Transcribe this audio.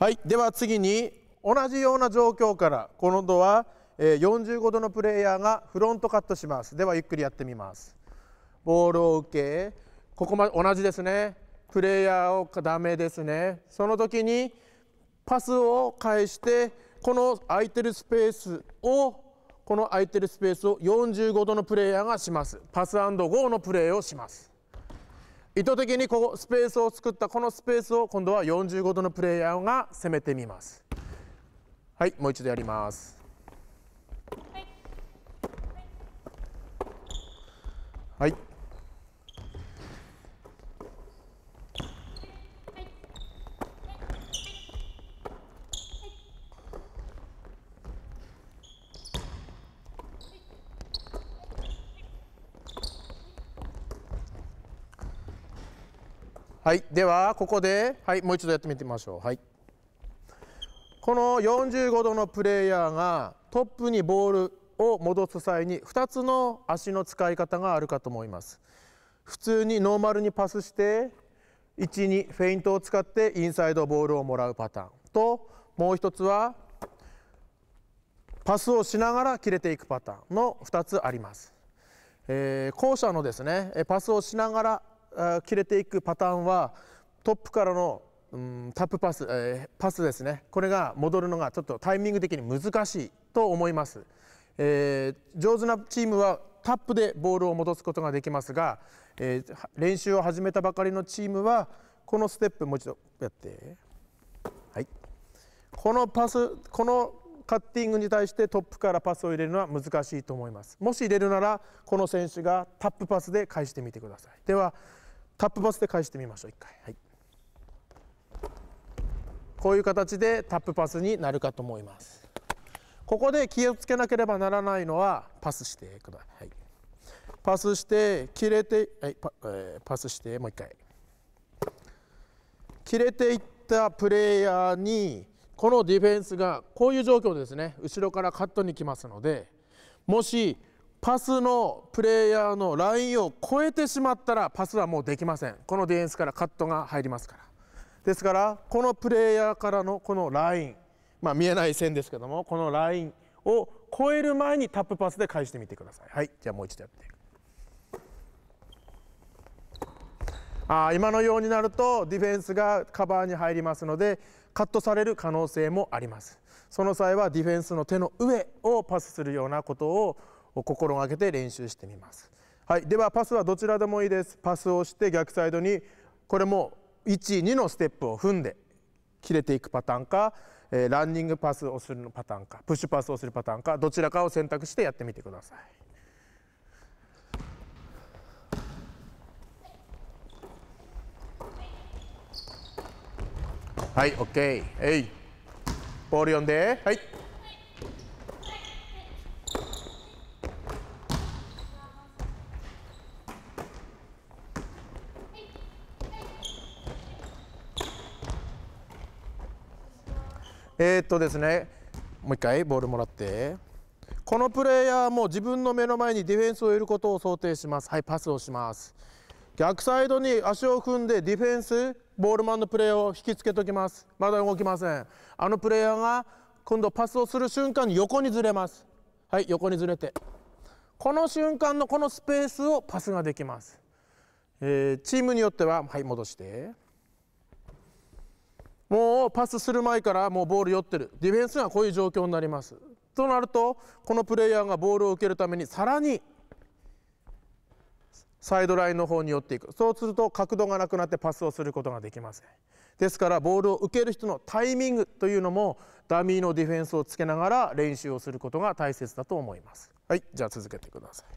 はいでは次に同じような状況から今度は45度のプレイヤーがフロントカットしますではゆっくりやってみますボールを受けここまで同じですねプレイヤーをダメですねその時にパスを返してこの空いてるスペースをこの空いてるスペースを45度のプレイヤーがしますパスゴーのプレーをします意図的にここスペースを作ったこのスペースを今度は45度のプレイヤーが攻めてみますはいもう一度やります、はいはいではここではいもう一度やってみてみましょうはいこの45度のプレイヤーがトップにボールを戻す際に2つの足の使い方があるかと思います普通にノーマルにパスして12フェイントを使ってインサイドボールをもらうパターンともう一つはパスをしながら切れていくパターンの2つあります。えー、後者のですねパスをしながら切れていくパターンはトップからの、うん、タップパス、えー、パスですねこれが戻るのがちょっとタイミング的に難しいと思います、えー、上手なチームはタップでボールを戻すことができますが、えー、練習を始めたばかりのチームはこのステップもう一度やってはいこのパスこのカッティングに対してトップからパスを入れるのは難しいと思いますもし入れるならこの選手がタップパスで返してみてくださいではタップパスで返してみましょう一回、はい、こういう形でタップパスになるかと思いますここで気をつけなければならないのはパスしてください、はい、パスして切れて、はいパえー、パスしてもう一回切れていったプレイヤーにこのディフェンスがこういう状況でですね後ろからカットに来ますのでもしパスのプレイヤーのラインを越えてしまったらパスはもうできませんこのディフェンスからカットが入りますからですからこのプレイヤーからのこのラインまあ見えない線ですけどもこのラインを越える前にタップパスで返してみてくださいはいじゃあもう一度やってあ今のようになるとディフェンスがカバーに入りますのでカットされる可能性もありますその際はディフェンスの手の上をパスするようなことを心がけて練習してみます、はい、ではパスはどちらでもいいですパスをして逆サイドにこれも12のステップを踏んで切れていくパターンか、えー、ランニングパスをするパターンかプッシュパスをするパターンかどちらかを選択してやってみてください。はい、OK。えい。ボール読んで。はい。えー、っとですねもう一回ボールもらってこのプレイヤーも自分の目の前にディフェンスをいることを想定しますはいパスをします逆サイドに足を踏んでディフェンスボールマンのプレーを引きつけときますまだ動きませんあのプレイヤーが今度パスをする瞬間に横にずれますはい横にずれてこの瞬間のこのスペースをパスができます、えー、チームによってははい戻してもうパスする前からもうボール寄ってるディフェンスがこういう状況になりますとなるとこのプレイヤーがボールを受けるためにさらにサイドラインの方に寄っていくそうすると角度がなくなってパスをすることができませんですからボールを受ける人のタイミングというのもダミーのディフェンスをつけながら練習をすることが大切だと思いますはいじゃあ続けてください